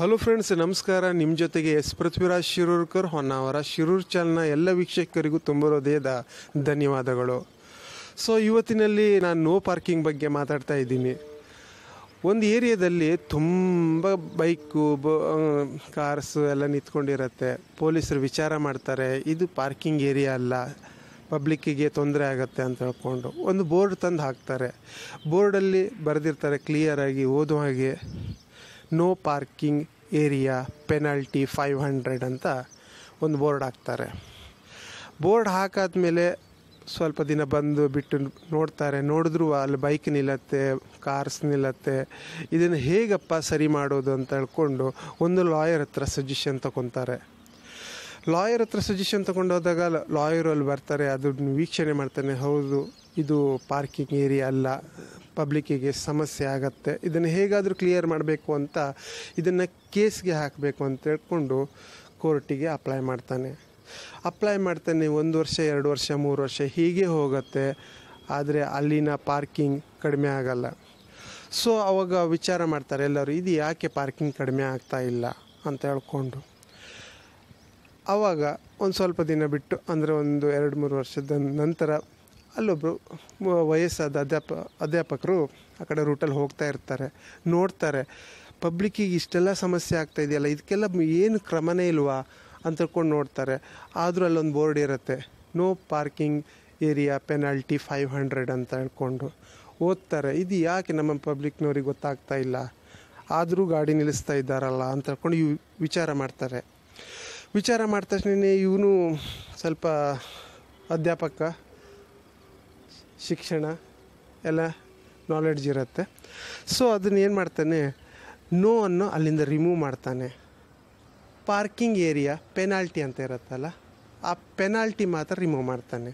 hello friends ನಮಸ್ಕಾರ ನಿಮ್ಮ ಜೊತೆಗೆ ಎಸ್ ಪೃಥ್ವಿರಾಜ್ ಶಿರೂರ್ಕರ್ ಹೊನ್ನಾವರ ಶಿರೂರ್ ಚಾಲ್ನ ಎಲ್ಲ ವೀಕ್ಷಕರಿಗೂ ತುಂಬ ಹೃದಯದ ಧನ್ಯವಾದಗಳು ಸೊ ಇವತ್ತಿನಲ್ಲಿ ನಾನು ನೋ ಪಾರ್ಕಿಂಗ್ ಬಗ್ಗೆ ಮಾತಾಡ್ತಾ ಇದ್ದೀನಿ ಒಂದು ಏರಿಯಾದಲ್ಲಿ ತುಂಬ ಬೈಕು ಬ ಕಾರ್ಸು ಎಲ್ಲ ನಿಂತ್ಕೊಂಡಿರತ್ತೆ ಪೊಲೀಸರು ವಿಚಾರ ಮಾಡ್ತಾರೆ ಇದು ಪಾರ್ಕಿಂಗ್ ಏರಿಯಾ ಅಲ್ಲ ಪಬ್ಲಿಕ್ಕಿಗೆ ತೊಂದರೆ ಆಗುತ್ತೆ ಅಂತ ಹೇಳ್ಕೊಂಡು ಒಂದು ಬೋರ್ಡ್ ತಂದು ಹಾಕ್ತಾರೆ ಬೋರ್ಡಲ್ಲಿ ಬರೆದಿರ್ತಾರೆ ಕ್ಲಿಯರಾಗಿ ಓದುವ ಹಾಗೆ no parking area penalty five hundred ಅಂತ ಒಂದು ಬೋರ್ಡ್ ಹಾಕ್ತಾರೆ ಬೋರ್ಡ್ ಹಾಕಾದ ಮೇಲೆ ಸ್ವಲ್ಪ ದಿನ ಬಂದು ಬಿಟ್ಟು ನೋಡ್ತಾರೆ ನೋಡಿದ್ರು ಅಲ್ಲಿ ಬೈಕ್ ನಿಲ್ಲತ್ತೆ ಕಾರ್ಸ್ ನಿಲ್ಲತ್ತೆ ಇದನ್ನು ಹೇಗಪ್ಪ ಸರಿ ಮಾಡೋದು ಅಂತ ಹೇಳ್ಕೊಂಡು ಒಂದು ಲಾಯರ್ ಹತ್ರ ಸಜೆಷನ್ ತಗೊತಾರೆ ಲಾಯರ್ ಹತ್ರ ಸಜೆಷನ್ ತೊಗೊಂಡೋದಾಗ ಲಾಯರು ಅಲ್ಲಿ ಬರ್ತಾರೆ ಅದನ್ನು ವೀಕ್ಷಣೆ ಮಾಡ್ತಾನೆ ಹೌದು ಇದು ಪಾರ್ಕಿಂಗ್ ಏರಿಯಾ ಅಲ್ಲ ಪಬ್ಲಿಕ್ಕಿಗೆ ಸಮಸ್ಯೆ ಆಗತ್ತೆ ಇದನ್ನು ಹೇಗಾದರೂ ಕ್ಲಿಯರ್ ಮಾಡಬೇಕು ಅಂತ ಇದನ್ನು ಕೇಸ್ಗೆ ಹಾಕಬೇಕು ಅಂತ ಹೇಳ್ಕೊಂಡು ಕೋರ್ಟಿಗೆ ಅಪ್ಲೈ ಮಾಡ್ತಾನೆ ಅಪ್ಲೈ ಮಾಡ್ತಾನೆ ಒಂದು ವರ್ಷ ಎರಡು ವರ್ಷ ಮೂರು ವರ್ಷ ಹೀಗೆ ಹೋಗುತ್ತೆ ಆದರೆ ಅಲ್ಲಿನ ಪಾರ್ಕಿಂಗ್ ಕಡಿಮೆ ಆಗಲ್ಲ ಸೊ ಅವಾಗ ವಿಚಾರ ಮಾಡ್ತಾರೆ ಎಲ್ಲರೂ ಇದು ಯಾಕೆ ಪಾರ್ಕಿಂಗ್ ಕಡಿಮೆ ಆಗ್ತಾ ಇಲ್ಲ ಅಂತ ಹೇಳ್ಕೊಂಡು ಆವಾಗ ಒಂದು ಸ್ವಲ್ಪ ದಿನ ಬಿಟ್ಟು ಅಂದರೆ ಒಂದು ಎರಡು ಮೂರು ವರ್ಷದ ನಂತರ ಅಲ್ಲೊಬ್ಬರು ವಯಸ್ಸಾದ ಅಧ್ಯಾಪ ಅಧ್ಯಾಪಕರು ಆ ಕಡೆ ರೂಟಲ್ಲಿ ಹೋಗ್ತಾ ಇರ್ತಾರೆ ನೋಡ್ತಾರೆ ಪಬ್ಲಿಕ್ಕಿಗೆ ಇಷ್ಟೆಲ್ಲ ಸಮಸ್ಯೆ ಆಗ್ತಾ ಇದೆಯಲ್ಲ ಇದಕ್ಕೆಲ್ಲ ಏನು ಕ್ರಮನೇ ಇಲ್ವಾ ಅಂತಕೊಂಡು ನೋಡ್ತಾರೆ ಆದರೂ ಅಲ್ಲೊಂದು ಬೋರ್ಡ್ ಇರುತ್ತೆ no parking area penalty five hundred ಅಂತ ಹೇಳ್ಕೊಂಡು ಓದ್ತಾರೆ ಇದು ಯಾಕೆ ನಮ್ಮ ಪಬ್ಲಿಕ್ನವ್ರಿಗೆ ಗೊತ್ತಾಗ್ತಾ ಇಲ್ಲ ಆದರೂ ಗಾಡಿ ನಿಲ್ಲಿಸ್ತಾ ಇದ್ದಾರಲ್ಲ ಅಂತ ಹೇಳ್ಕೊಂಡು ಇವ್ ವಿಚಾರ ಮಾಡ್ತಾರೆ ವಿಚಾರ ಮಾಡಿದ ತಕ್ಷಣ ಇವನು ಸ್ವಲ್ಪ ಅಧ್ಯಾಪಕ ಶಿಕ್ಷಣ ಎಲ್ಲ ನಾಲೆಡ್ಜ್ ಇರುತ್ತೆ ಸೊ ಅದನ್ನ ಏನು ಮಾಡ್ತಾನೆ ನೋ ಅನ್ನು ಅಲ್ಲಿಂದ ರಿಮೂವ್ ಮಾಡ್ತಾನೆ ಪಾರ್ಕಿಂಗ್ ಏರಿಯಾ ಪೆನಾಲ್ಟಿ ಅಂತ ಇರುತ್ತಲ್ಲ ಆ ಪೆನಾಲ್ಟಿ ಮಾತ್ರ ರಿಮೂವ್ ಮಾಡ್ತಾನೆ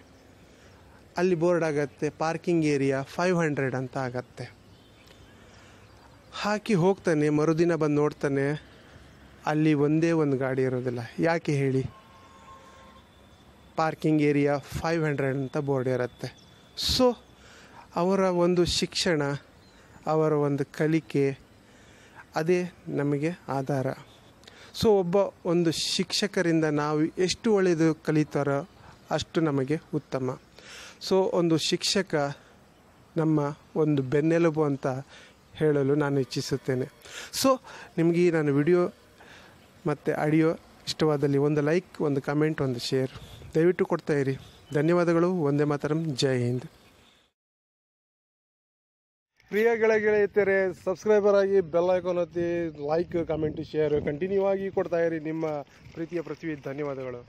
ಅಲ್ಲಿ ಬೋರ್ಡ್ ಆಗುತ್ತೆ ಪಾರ್ಕಿಂಗ್ ಏರಿಯಾ ಫೈವ್ ಹಂಡ್ರೆಡ್ ಅಂತ ಆಗತ್ತೆ ಹಾಕಿ ಹೋಗ್ತಾನೆ ಮರುದಿನ ಬಂದು ನೋಡ್ತಾನೆ ಅಲ್ಲಿ ಒಂದೇ ಒಂದು ಗಾಡಿ ಇರೋದಿಲ್ಲ ಯಾಕೆ ಹೇಳಿ ಪಾರ್ಕಿಂಗ್ ಏರಿಯಾ ಫೈವ್ ಹಂಡ್ರೆಡ್ ಅಂತ ಬೋರ್ಡ್ ಇರುತ್ತೆ ಸೊ ಅವರ ಒಂದು ಶಿಕ್ಷಣ ಅವರ ಒಂದು ಕಲಿಕೆ ಅದೇ ನಮಗೆ ಆಧಾರ ಸೊ ಒಬ್ಬ ಒಂದು ಶಿಕ್ಷಕರಿಂದ ನಾವು ಎಷ್ಟು ಒಳ್ಳೆಯದು ಕಲಿತಾರೋ ಅಷ್ಟು ನಮಗೆ ಉತ್ತಮ ಸೊ ಒಂದು ಶಿಕ್ಷಕ ನಮ್ಮ ಒಂದು ಬೆನ್ನೆಲುಬು ಅಂತ ಹೇಳಲು ನಾನು ಇಚ್ಛಿಸುತ್ತೇನೆ ಸೊ ನಿಮಗೆ ನಾನು ವಿಡಿಯೋ ಮತ್ತು ಆಡಿಯೋ ಇಷ್ಟವಾದಲ್ಲಿ ಒಂದು ಲೈಕ್ ಒಂದು ಕಮೆಂಟ್ ಒಂದು ಶೇರ್ ದಯವಿಟ್ಟು ಕೊಡ್ತಾ ಇರಿ ಧನ್ಯವಾದಗಳು ಒಂದೇ ಮಾತರಂ ಜೈ ಹಿಂದ್ ಪ್ರಿಯ ಗೆಳೆಯತೆಯರೆ ಸಬ್ಸ್ಕ್ರೈಬರ್ ಆಗಿ bell icon like comment share continue ಆಗಿ ಕೊಡ್ತಾ ಇರಿ ನಿಮ್ಮ ಪ್ರೀತಿಯ ಪೃಥ್ವಿ ಧನ್ಯವಾದಗಳು